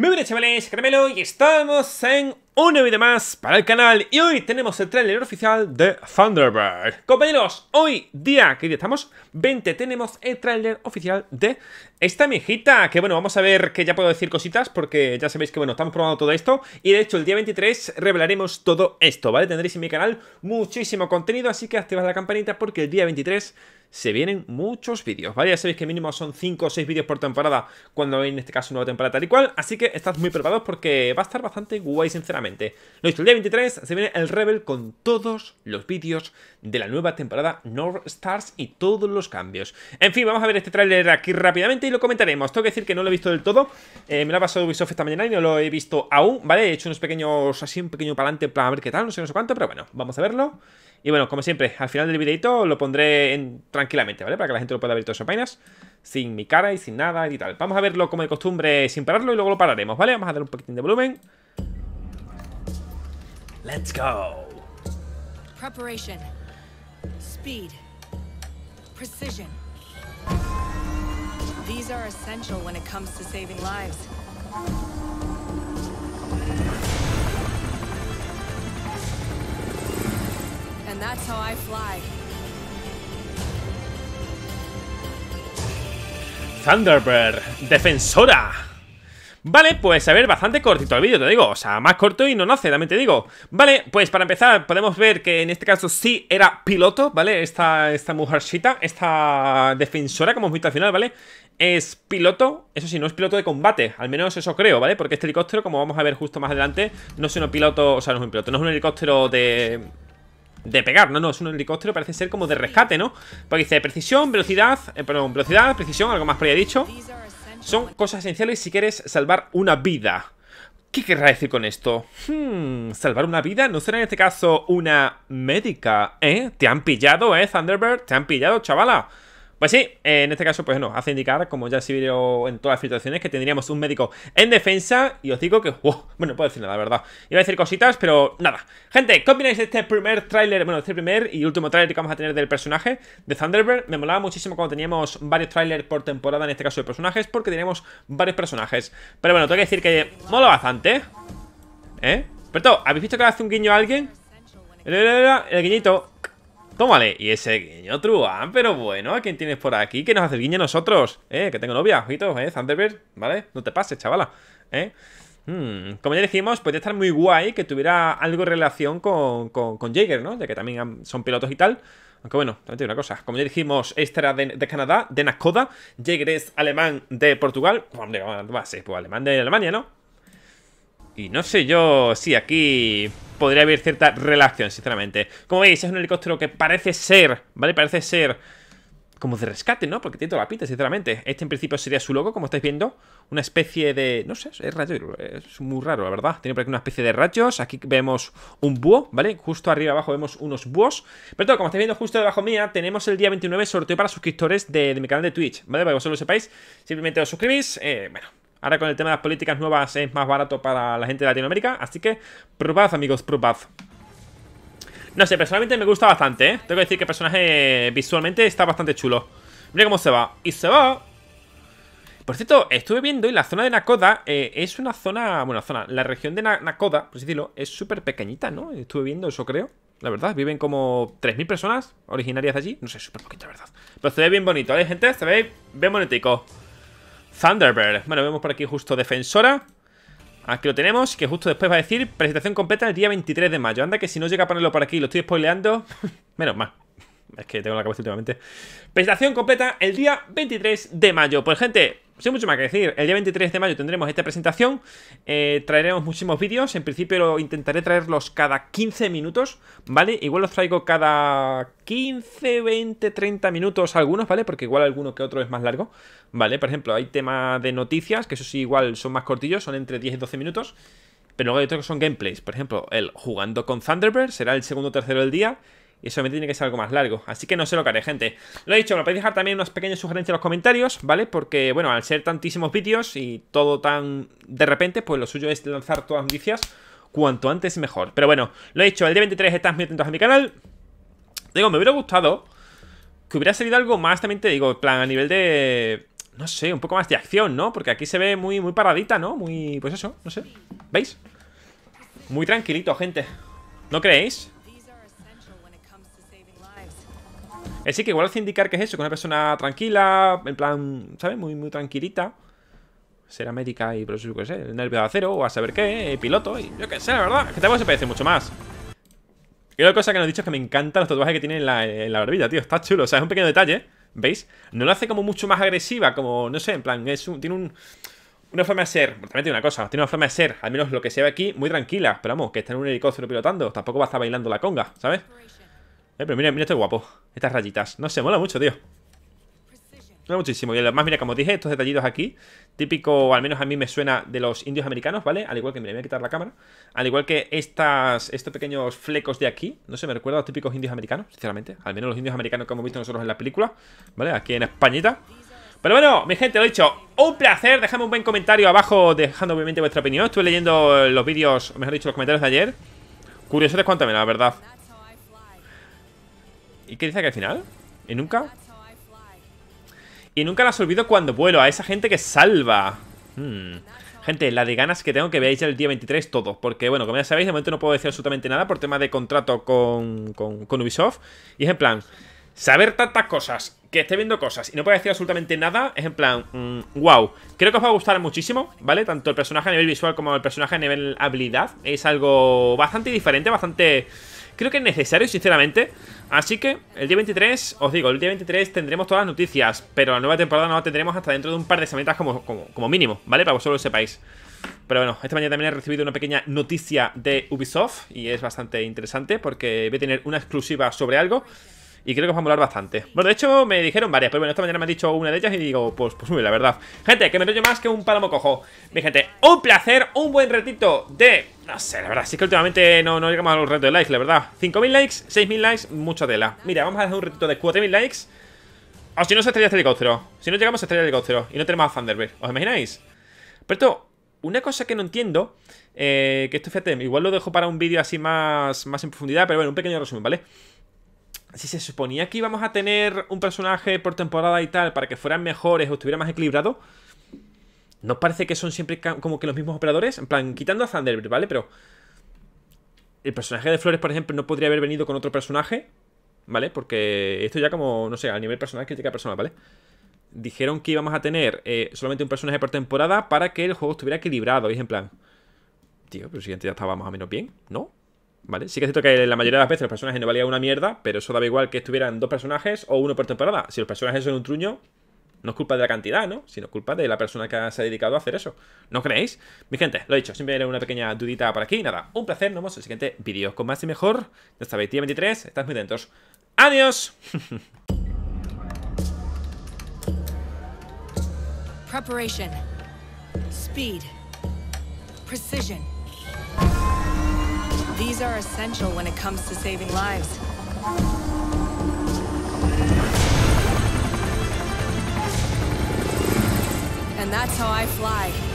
Muy bien chavales, Caramelo y estamos en un vídeo más para el canal y hoy tenemos el tráiler oficial de Thunderbird. Compañeros, hoy día, que día estamos? 20, tenemos el tráiler oficial de esta mijita, que bueno, vamos a ver que ya puedo decir cositas porque ya sabéis que bueno, estamos probando todo esto y de hecho el día 23 revelaremos todo esto, ¿vale? Tendréis en mi canal muchísimo contenido, así que activad la campanita porque el día 23 se vienen muchos vídeos, ¿vale? Ya sabéis que mínimo son 5 o 6 vídeos por temporada cuando hay en este caso una nueva temporada tal y cual, así que estad muy preparados porque va a estar bastante guay, sinceramente. Lo visto, el día 23 se viene el Rebel con todos los vídeos de la nueva temporada North Stars y todos los cambios. En fin, vamos a ver este tráiler aquí rápidamente y lo comentaremos. Tengo que decir que no lo he visto del todo, eh, me lo ha pasado Ubisoft esta mañana y no lo he visto aún, ¿vale? He hecho unos pequeños, así un pequeño palante para ver qué tal, no sé, no sé cuánto, pero bueno, vamos a verlo. Y bueno, como siempre, al final del videito lo pondré tranquilamente, ¿vale? Para que la gente lo pueda ver todas sus páginas. Sin mi cara y sin nada y tal. Vamos a verlo como de costumbre sin pararlo y luego lo pararemos, ¿vale? Vamos a dar un poquitín de volumen. Let's go. Preparation. Speed. Precision. These are essential when it comes to saving lives. that's how I fly. Thunderbird, defensora. Vale, pues a ver, bastante cortito el vídeo, te digo O sea, más corto y no nace, también te digo Vale, pues para empezar, podemos ver que en este caso sí era piloto, ¿vale? Esta, esta mujercita, esta defensora, como hemos visto al final, ¿vale? Es piloto, eso sí, no es piloto de combate Al menos eso creo, ¿vale? Porque este helicóptero, como vamos a ver justo más adelante No es un piloto, o sea, no es un piloto No es un helicóptero de de pegar, no, no, es un helicóptero, parece ser como de rescate, ¿no? Porque dice precisión, velocidad, eh, perdón, velocidad, precisión, algo más por ahí dicho. Son cosas esenciales si quieres salvar una vida. ¿Qué querrá decir con esto? Hmm, salvar una vida no será en este caso una médica, ¿eh? Te han pillado, ¿eh, Thunderbird? Te han pillado, chavala. Pues sí, eh, en este caso, pues no, hace indicar, como ya se vio en todas las filtraciones, que tendríamos un médico en defensa. Y os digo que, bueno, no puedo decir nada, la verdad. Iba a decir cositas, pero nada. Gente, ¿qué opináis de este primer tráiler? Bueno, este primer y último tráiler que vamos a tener del personaje de Thunderbird. Me molaba muchísimo cuando teníamos varios tráilers por temporada, en este caso de personajes, porque teníamos varios personajes. Pero bueno, tengo que decir que mola bastante. ¿Eh? Pero, ¿habéis visto que le hace un guiño a alguien? el guiñito. Tómale, y ese guiño, Truán, pero bueno, ¿a quién tienes por aquí que nos hace el guiño a nosotros? Eh, que tengo novia, ojitos, eh, Thunderbird, ¿vale? No te pases, chavala, eh. Hmm, como ya dijimos, podría estar muy guay que tuviera algo en relación con, con, Jaeger, ¿no? Ya que también son pilotos y tal. Aunque bueno, también tiene una cosa. Como ya dijimos, este era de, Canadá, de Nascoda, Jaeger es alemán de Portugal. Hombre, va pues, alemán de Alemania, ¿no? Y no sé yo si aquí podría haber cierta relación, sinceramente. Como veis, es un helicóptero que parece ser, ¿vale? Parece ser como de rescate, ¿no? Porque tiene toda la pinta, sinceramente. Este en principio sería su logo, como estáis viendo. Una especie de... no sé, es rayo, es muy raro, la verdad. Tiene por aquí una especie de rayos. Aquí vemos un búho, ¿vale? Justo arriba abajo vemos unos búhos. Pero todo, como estáis viendo justo debajo mía, tenemos el día 29 sorteo para suscriptores de, mi canal de Twitch, ¿vale? Para que vosotros lo sepáis, simplemente os suscribís. Eh, bueno, Ahora con el tema de las políticas nuevas es más barato para la gente de Latinoamérica. Así que probad, amigos, probad. No sé, personalmente me gusta bastante, ¿eh? Tengo que decir que el personaje visualmente está bastante chulo. Mira cómo se va. Y se va. Por cierto, estuve viendo y ¿eh? la zona de Nakoda eh, es una zona... Bueno, zona... La región de Nakoda, por decirlo, es súper pequeñita, ¿no? Estuve viendo eso, creo. La verdad, viven como 3.000 personas originarias de allí. No sé, súper poquito, la verdad. Pero se ve bien bonito, ¿eh, gente? Se ve bien bonitico. Thunderbird. Bueno, vemos por aquí justo defensora. Aquí lo tenemos, que justo después va a decir presentación completa el día 23 de mayo. Anda que si no llega a ponerlo por aquí, lo estoy spoileando. Menos mal. Es que tengo la cabeza últimamente. Presentación completa el día 23 de mayo. Pues gente, sin mucho más que decir, el día 23 de mayo tendremos esta presentación, eh, traeremos muchísimos vídeos, en principio intentaré traerlos cada 15 minutos, ¿vale? Igual los traigo cada 15, 20, 30 minutos algunos, ¿vale? Porque igual alguno que otro es más largo, ¿vale? Por ejemplo, hay tema de noticias, que eso sí igual son más cortillos, son entre 10 y 12 minutos, pero luego hay otros que son gameplays, por ejemplo, el jugando con Thunderbird será el segundo o tercero del día, y eso me tiene que ser algo más largo. Así que no se lo que gente. Lo he dicho, me podéis dejar también unas pequeñas sugerencias en los comentarios, ¿vale? Porque, bueno, al ser tantísimos vídeos y todo tan de repente, pues lo suyo es lanzar todas las noticias cuanto antes mejor. Pero bueno, lo he dicho, el día 23 estás muy atentos a mi canal. Digo, me hubiera gustado que hubiera salido algo más, también te digo, en plan, a nivel de... No sé, un poco más de acción, ¿no? Porque aquí se ve muy, muy paradita, ¿no? Muy... pues eso, no sé. ¿Veis? Muy tranquilito, gente. ¿No creéis? Así que igual hace indicar que es eso, que una persona tranquila, en plan, ¿sabes? Muy, muy tranquilita. Será médica y, eso pues, yo qué sé, nervio de acero o a saber qué, eh, piloto y yo qué sé, la verdad. que tampoco se parece mucho más. Y otra cosa que nos dicho es que me encantan los tatuajes que tiene en la, en la barbilla, tío. Está chulo, o sea, es un pequeño detalle. ¿Veis? No lo hace como mucho más agresiva, como, no sé, en plan, es tiene un, una forma de ser, también tiene una cosa, tiene una forma de ser, al menos lo que se ve aquí, muy tranquila. Pero vamos, que está en un helicóptero pilotando, tampoco va a estar bailando la conga, ¿sabes? Eh, pero mira, mira esto guapo. Estas rayitas. No sé, mola mucho, tío. Mola muchísimo. Y además, mira, como dije, estos detallitos aquí. Típico, al menos a mí me suena de los indios americanos, ¿vale? Al igual que, mira, voy a quitar la cámara. Al igual que estas, estos pequeños flecos de aquí. No sé, me recuerda los típicos indios americanos, sinceramente. Al menos los indios americanos que hemos visto nosotros en la película. ¿Vale? Aquí en Españita. Pero bueno, mi gente, lo he dicho, un placer. Dejadme un buen comentario abajo, dejando obviamente vuestra opinión. Estuve leyendo los vídeos, mejor dicho, los comentarios de ayer. Curioso de la verdad. ¿Y qué dice que al final? ¿Y nunca? Y nunca las olvido cuando vuelo A esa gente que salva hmm. Gente, la de ganas que tengo que veáis el día 23 todo Porque, bueno, como ya sabéis, de momento no puedo decir absolutamente nada Por tema de contrato con, con, Ubisoft Y es en plan Saber tantas cosas, que esté viendo cosas y no puedo decir absolutamente nada, es en plan, wow. Mm, Creo que os va a gustar muchísimo, ¿vale? Tanto el personaje a nivel visual como el personaje a nivel habilidad. Es algo bastante diferente, bastante creo que es necesario, sinceramente. Así que el día 23, os digo, el día 23 tendremos todas las noticias, pero la nueva temporada no la tendremos hasta dentro de un par de semanas como, mínimo, ¿vale? Para que vosotros lo sepáis. Pero bueno, esta mañana también he recibido una pequeña noticia de Ubisoft y es bastante interesante porque voy a tener una exclusiva sobre algo y creo que va a molar bastante Bueno, de hecho me dijeron varias, pero bueno, esta mañana me han dicho una de ellas y digo, pues, pues bien, la verdad Gente, que me yo más que un palomo cojo Mi gente, un placer, un buen retito de... No sé, la verdad, sí que últimamente no, no llegamos al los de likes, la verdad 5.000 likes, 6.000 likes, mucha tela Mira, vamos a hacer un retito de 4.000 likes O si no se estrella el helicóptero Si no llegamos se estrella el helicóptero y no tenemos a Thunderbird ¿Os imagináis? Pero esto, una cosa que no entiendo, eh, que esto fíjate, igual lo dejo para un vídeo así más, más en profundidad, pero bueno, un pequeño resumen, ¿vale? si se suponía que íbamos a tener un personaje por temporada y tal para que fueran mejores o estuviera más equilibrado, ¿no parece que son siempre como que los mismos operadores? En plan, quitando a Thunderbird, ¿vale? Pero el personaje de Flores, por ejemplo, no podría haber venido con otro personaje, ¿vale? Porque esto ya como, no sé, a nivel personal, crítica personal, ¿vale? Dijeron que íbamos a tener eh, solamente un personaje por temporada para que el juego estuviera equilibrado. Y en plan, tío, pero si antes ya estábamos a menos bien, ¿no? ¿Vale? Sí que es cierto que la mayoría de las veces los personajes no valían una mierda, pero eso daba igual que estuvieran dos personajes o uno por temporada. Si los personajes son un truño, no es culpa de la cantidad, ¿no? Sino culpa de la persona que se ha dedicado a hacer eso. ¿No creéis? Mi gente, lo he dicho, siempre una pequeña dudita para aquí. Nada, un placer, nos vemos en el siguiente vídeo con más y mejor. Ya sabéis, día 23, estás muy atentos. ¡Adiós! Preparation. Speed. Precision. These are essential when it comes to saving lives. And that's how I fly.